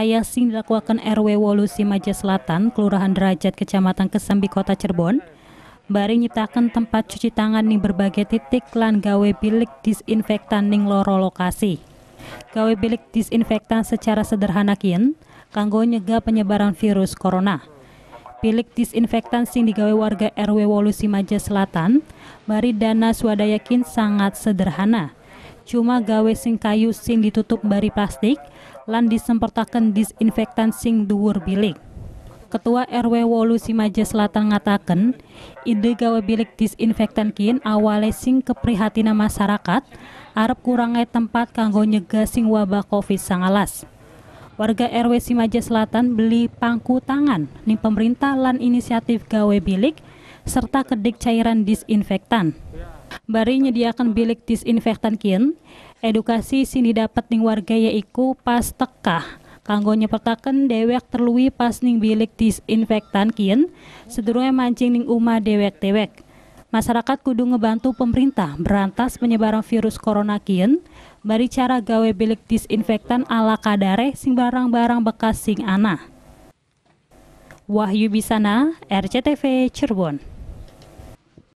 yang dilakukan RW Wolusi Maja Selatan, Kelurahan Derajat, Kecamatan Kesambi, Kota Cirebon, bari nyitakan tempat cuci tangan di berbagai titik lan gawe bilik disinfektan ning loro lokasi. Gawe bilik disinfektan secara sederhana kian, kanggo nyegah penyebaran virus corona. Bilik disinfektan sing digawe warga RW Wolusi Maja Selatan, bari dana swadaya kin sangat sederhana cuma gawe sing kayu sing ditutup bari plastik lan disemprotaken disinfektan sing dhuwur bilik. Ketua RW Wolu Simaja Selatan ngatakan, ide gawe bilik disinfektan kin awale sing keprihatinan masyarakat arep kurangnya tempat kanggo nyegah sing wabah Covid-19. Warga RW Simaja Selatan beli pangku tangan ning pemerintah lan inisiatif gawe bilik serta kedik cairan disinfektan bari nyediakan bilik disinfektan kian edukasi sini dapat ning warga yaiku pas tekah kanggo nyepetaken dewek terlui pas ning bilik disinfektan kian sedurunge mancing ning uma dewek-dewek masyarakat kudu ngebantu pemerintah berantas penyebaran virus corona kian bari cara gawe bilik disinfektan ala kadare sing barang-barang bekas sing ana Wahyu Bisana, RCTV Cirebon.